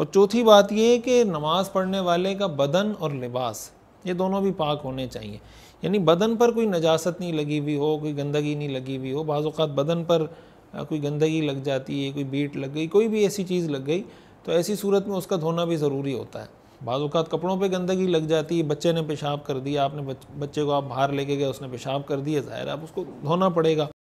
और चौथी बात यह है कि नमाज पढ़ने वाले का बदन और लिबास ये दोनों भी पाक होने चाहिए यानी बदन पर कोई नजासत नहीं लगी हुई हो कोई गंदगी नहीं लगी हुई हो बाज़ात बदन पर कोई गंदगी लग जाती है कोई बीट लग गई कोई भी ऐसी चीज़ लग गई तो ऐसी सूरत में उसका धोना भी ज़रूरी होता है बाज़ात कपड़ों पे गंदगी लग जाती है बच्चे ने पेशाब कर दिया आपने बच्चे को आप बाहर लेके गए उसने पेशाब कर दिया ज़ाहिर आप उसको धोना पड़ेगा